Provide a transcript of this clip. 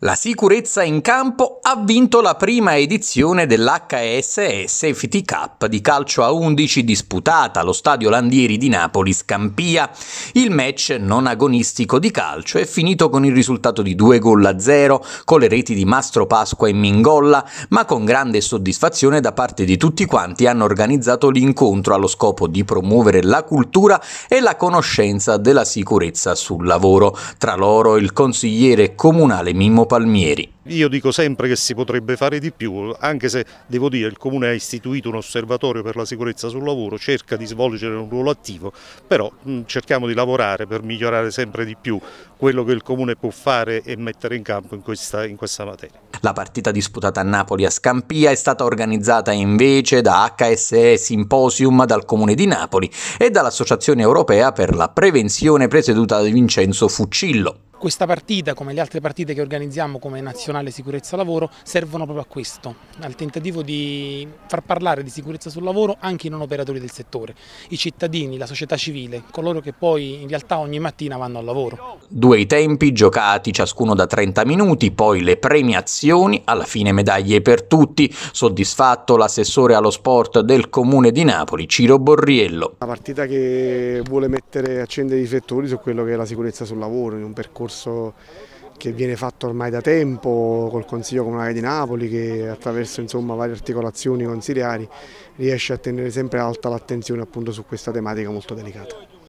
La sicurezza in campo ha vinto la prima edizione dell'HSS Safety Cup di calcio a 11 disputata allo stadio Landieri di Napoli Scampia. Il match non agonistico di calcio è finito con il risultato di 2 gol a 0 con le reti di Mastro Pasqua e Mingolla, ma con grande soddisfazione da parte di tutti quanti hanno organizzato l'incontro allo scopo di promuovere la cultura e la conoscenza della sicurezza sul lavoro. Tra loro il consigliere comunale Mimmo Palmieri. Io dico sempre che si potrebbe fare di più, anche se devo dire il Comune ha istituito un osservatorio per la sicurezza sul lavoro, cerca di svolgere un ruolo attivo, però cerchiamo di lavorare per migliorare sempre di più quello che il Comune può fare e mettere in campo in questa, in questa materia. La partita disputata a Napoli a Scampia è stata organizzata invece da HSE Symposium dal Comune di Napoli e dall'Associazione Europea per la Prevenzione presieduta da Vincenzo Fuccillo. Questa partita, come le altre partite che organizziamo come Nazionale Sicurezza Lavoro, servono proprio a questo, al tentativo di far parlare di sicurezza sul lavoro anche i non operatori del settore, i cittadini, la società civile, coloro che poi in realtà ogni mattina vanno al lavoro due i tempi giocati ciascuno da 30 minuti, poi le premiazioni, alla fine medaglie per tutti. Soddisfatto l'assessore allo sport del comune di Napoli, Ciro Borriello. Una partita che vuole mettere, accendere i riflettori su quello che è la sicurezza sul lavoro, in un percorso che viene fatto ormai da tempo col Consiglio Comunale di Napoli che attraverso insomma, varie articolazioni consiliari riesce a tenere sempre alta l'attenzione su questa tematica molto delicata.